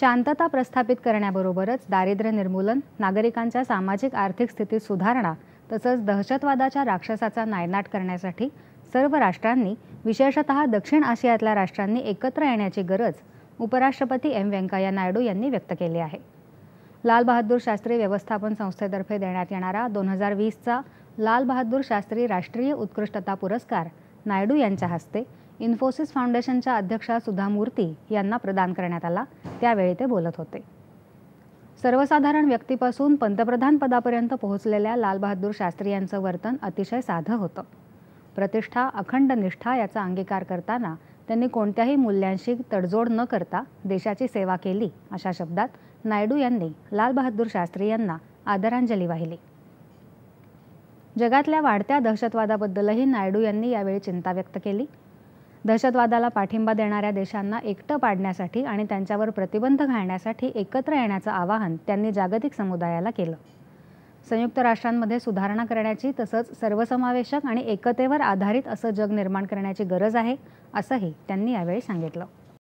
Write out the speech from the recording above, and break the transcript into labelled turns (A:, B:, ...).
A: शांतता प्रस्थापित करण्याबरोबरच दारिद्र्य निर्मूलन नागरिकांच्या सामाजिक आर्थिक स्थितीत सुधारणा तसंच दहशतवादाच्या राक्षसाचा नायनाट करण्यासाठी सर्व राष्ट्रांनी विशेषत दक्षिण आशियातल्या राष्ट्रांनी एकत्र येण्याची गरज उपराष्ट्रपती एम व्यंकय्या नायडू यांनी व्यक्त केली आहे लाल बहादूर शास्त्री व्यवस्थापन संस्थेतर्फे देण्यात येणारा दोन हजार वीसचा लाल बहादूर शास्त्री राष्ट्रीय उत्कृष्टता पुरस्कार नायडू यांच्या हस्ते इन्फोसिस फाउंडेशनच्या अध्यक्षा सुधा मूर्ती यांना प्रदान करण्यात आला त्यावेळी ते बोलत होते सर्वसाधारण व्यक्तीपासून पंतप्रधान पदापर्यंत पोहोचलेल्या लालबहादूर शास्त्री यांचं वर्तन अतिशय साधं होतं प्रतिष्ठा अखंड निष्ठा याचा अंगीकार करताना त्यांनी कोणत्याही मूल्यांशी तडजोड न करता देशाची सेवा केली अशा शब्दात नायडू यांनी लालबहादूर शास्त्री यांना आदरांजली वाहिली जगातल्या वाढत्या दहशतवादाबद्दलही नायडू यांनी यावेळी चिंता व्यक्त केली दहशतवादाला पाठिंबा देणाऱ्या देशांना एकटं पाडण्यासाठी आणि त्यांच्यावर प्रतिबंध घालण्यासाठी एकत्र येण्याचं आवाहन त्यांनी जागतिक समुदायाला केलं संयुक्त राष्ट्रांमध्ये सुधारणा करण्याची तसंच सर्वसमावेशक आणि एकतेवर आधारित असं जग निर्माण करण्याची गरज आहे असंही त्यांनी यावेळी सांगितलं